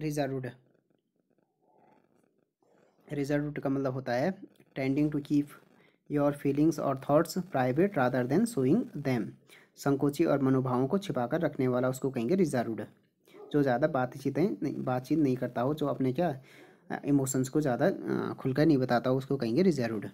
reserve reserve का मतलब होता है tending to keep your feelings और thoughts private rather than showing them संकोची और मनोभावों को छिपाकर रखने वाला उसको कहेंगे रिजर्वड जो ज़्यादा बातचीतें नहीं बातचीत नहीं करता हो जो अपने क्या इमोशंस को ज़्यादा खुलकर नहीं बताता हो उसको कहेंगे रिजर्वड